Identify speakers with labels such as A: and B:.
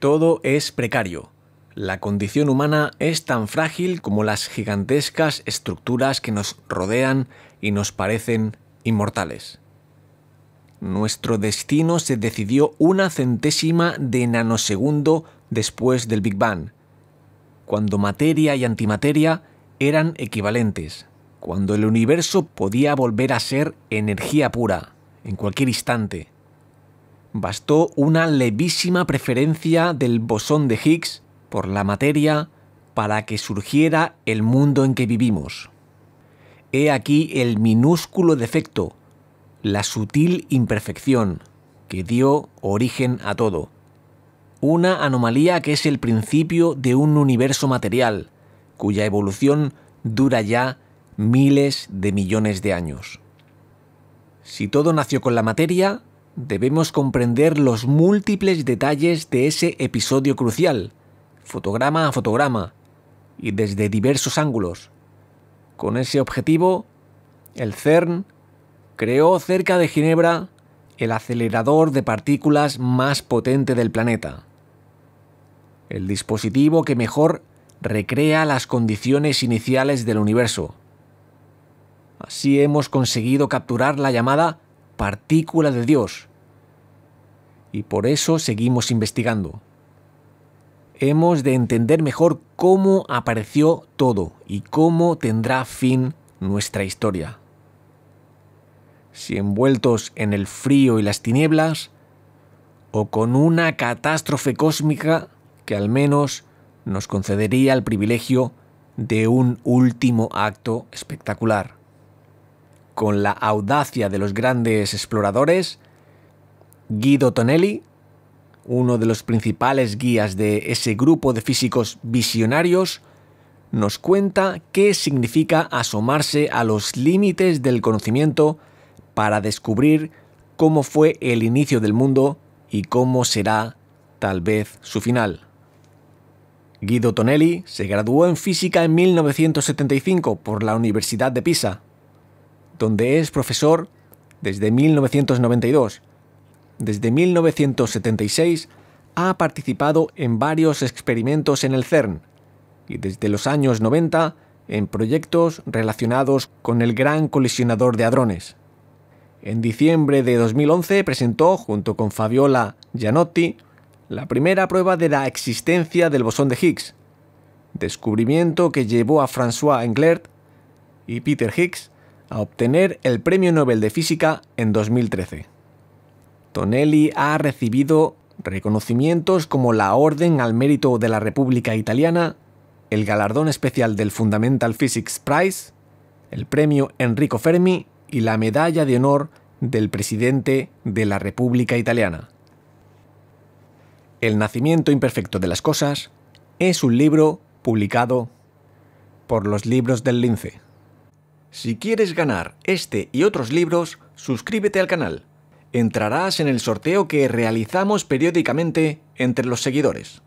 A: Todo es precario. La condición humana es tan frágil como las gigantescas estructuras que nos rodean y nos parecen inmortales. Nuestro destino se decidió una centésima de nanosegundo después del Big Bang, cuando materia y antimateria eran equivalentes, cuando el universo podía volver a ser energía pura, en cualquier instante. Bastó una levísima preferencia del bosón de Higgs por la materia para que surgiera el mundo en que vivimos. He aquí el minúsculo defecto, la sutil imperfección, que dio origen a todo. Una anomalía que es el principio de un universo material, cuya evolución dura ya miles de millones de años. Si todo nació con la materia, debemos comprender los múltiples detalles de ese episodio crucial, fotograma a fotograma, y desde diversos ángulos. Con ese objetivo, el CERN creó cerca de Ginebra el acelerador de partículas más potente del planeta. El dispositivo que mejor recrea las condiciones iniciales del universo. Así hemos conseguido capturar la llamada partícula de Dios. Y por eso seguimos investigando. Hemos de entender mejor cómo apareció todo y cómo tendrá fin nuestra historia. Si envueltos en el frío y las tinieblas, o con una catástrofe cósmica que al menos nos concedería el privilegio de un último acto espectacular con la audacia de los grandes exploradores, Guido Tonelli, uno de los principales guías de ese grupo de físicos visionarios, nos cuenta qué significa asomarse a los límites del conocimiento para descubrir cómo fue el inicio del mundo y cómo será tal vez su final. Guido Tonelli se graduó en física en 1975 por la Universidad de Pisa donde es profesor desde 1992. Desde 1976 ha participado en varios experimentos en el CERN y desde los años 90 en proyectos relacionados con el Gran Colisionador de Hadrones. En diciembre de 2011 presentó, junto con Fabiola Gianotti, la primera prueba de la existencia del bosón de Higgs, descubrimiento que llevó a François Englert y Peter Higgs a obtener el Premio Nobel de Física en 2013. Tonelli ha recibido reconocimientos como la Orden al Mérito de la República Italiana, el Galardón Especial del Fundamental Physics Prize, el Premio Enrico Fermi y la Medalla de Honor del Presidente de la República Italiana. El nacimiento imperfecto de las cosas es un libro publicado por los libros del lince. Si quieres ganar este y otros libros, suscríbete al canal. Entrarás en el sorteo que realizamos periódicamente entre los seguidores.